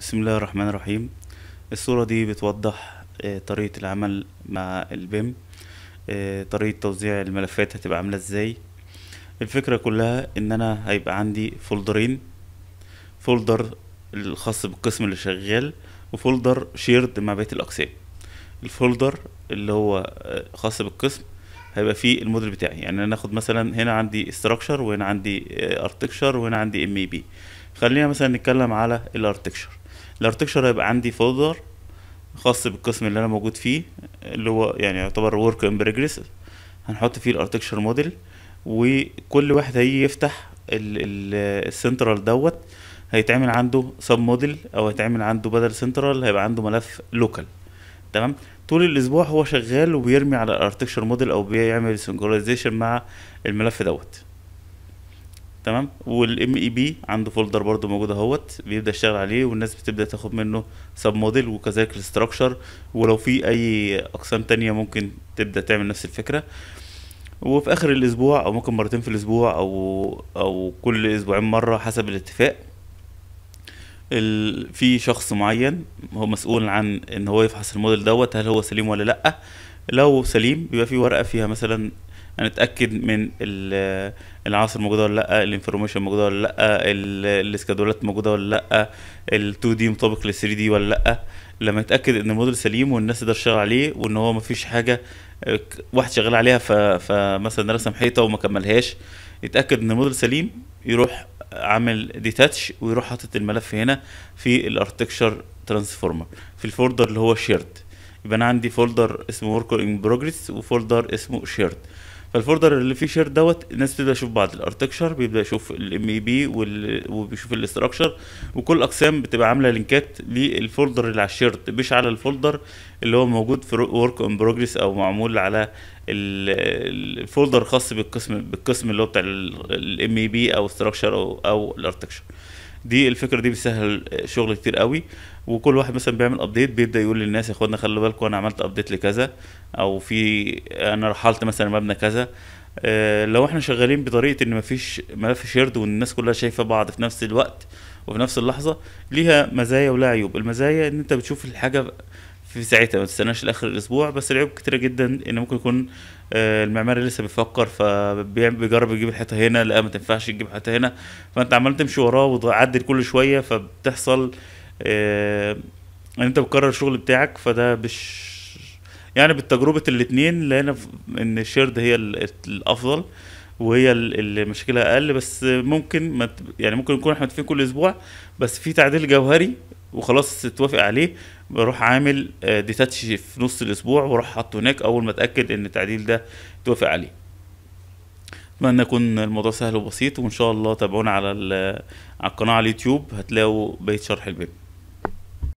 بسم الله الرحمن الرحيم الصورة دي بتوضح آه، طريقة العمل مع البيم آه، طريقة توزيع الملفات هتبقى عاملة ازاي الفكرة كلها ان انا هيبقى عندي فولدرين فولدر الخاص بالقسم اللي شغال وفولدر شيرد مع بقية الاقسام الفولدر اللي هو آه، خاص بالقسم هيبقى فيه الموديل بتاعي يعني انا اخد مثلا هنا عندي استراكشر وهنا عندي ارتكشر وهنا عندي ام بي خلينا مثلا نتكلم على الارتكشر الارتكشر هيبقى عندي فولدر خاص بالقسم اللي انا موجود فيه اللي هو يعني يعتبر ورك ان بروجريس هنحط فيه الارتكشر موديل وكل واحد هيجي يفتح السنترال دوت هيتعمل عنده سب موديل او هيتعمل عنده بدل سنترال هيبقى عنده ملف لوكال تمام طول الاسبوع هو شغال وبيرمي على الارتكشر موديل او بيعمل سنكرونايزيشن مع الملف دوت تمام والام اي بي e عنده فولدر برضو موجود اهوت بيبدا يشتغل عليه والناس بتبدا تاخد منه سب موديل وكذلك الاستراكشر ولو في اي اقسام تانية ممكن تبدا تعمل نفس الفكره وفي اخر الاسبوع او ممكن مرتين في الاسبوع او او كل اسبوعين مره حسب الاتفاق ال... في شخص معين هو مسؤول عن ان هو يفحص الموديل دوت هل هو سليم ولا لا لو سليم بيبقى في ورقه فيها مثلا هنتاكد من العناصر موجوده ولا لا الانفورميشن موجوده ولا لا الاسكادولات موجوده ولا لا ال2 دي مطابق لل3 دي ولا لا لما نتاكد ان الموديل سليم والناس تقدر تشتغل عليه وان هو مفيش حاجه آه، واحد شغال عليها فمثلا رسم حيطه وما كملهاش يتاكد ان الموديل سليم يروح عامل ديتاتش ويروح حاطط الملف هنا في الاركتكشر ترانسفورمر في الفولدر اللي هو شيرد يبقى انا عندي فولدر اسمه ورك ان بروجريس وفولدر اسمه شيرد فالفولدر اللي فيه شير دوت الناس بتبدا تشوف بعض الارتكشر بيبدا يشوف الام اي بي وبيشوف الاستراكشر وكل الاقسام بتبقى عامله لينكات للفولدر اللي على الشيرت مش على الفولدر اللي هو موجود في ورك اون بروجريس او معمول على الفولدر الخاص بالقسم بالقسم اللي هو بتاع الام اي بي e او استراكشر او او الارتكشر دي الفكره دي بتسهل شغل كتير قوي وكل واحد مثلا بيعمل ابديت بيبدا يقول للناس يا اخوانا خلوا بالكم انا عملت ابديت لكذا او في انا رحلت مثلا مبنى كذا آه، لو احنا شغالين بطريقه ان مفيش ملف شيرد والناس كلها شايفه بعض في نفس الوقت وفي نفس اللحظه ليها مزايا ولها عيوب المزايا ان انت بتشوف الحاجه في ساعتها ما تستناش لاخر الاسبوع بس العيوب كتيره جدا ان ممكن يكون آه، المعماري لسه بيفكر فبيجرب يجيب الحيطه هنا لا ما تنفعش تجيب حيطه هنا فانت عمال تمشي وراه وتعدل كل شويه فبتحصل آه، ان انت بتكرر الشغل بتاعك فده مش يعني بالتجربه الاتنين لقينا ان الشيرد هي الافضل وهي اللي مشكلها اقل بس ممكن ما يعني ممكن نكون احنا متفقين كل اسبوع بس في تعديل جوهري وخلاص اتوافق عليه بروح عامل ديتاتش آه، في نص الاسبوع واروح حاطه هناك اول ما اتاكد ان التعديل ده اتوافق عليه اتمنى يكون الموضوع سهل وبسيط وان شاء الله تابعونا على على القناه على اليوتيوب هتلاقوا بقيه شرح البيبي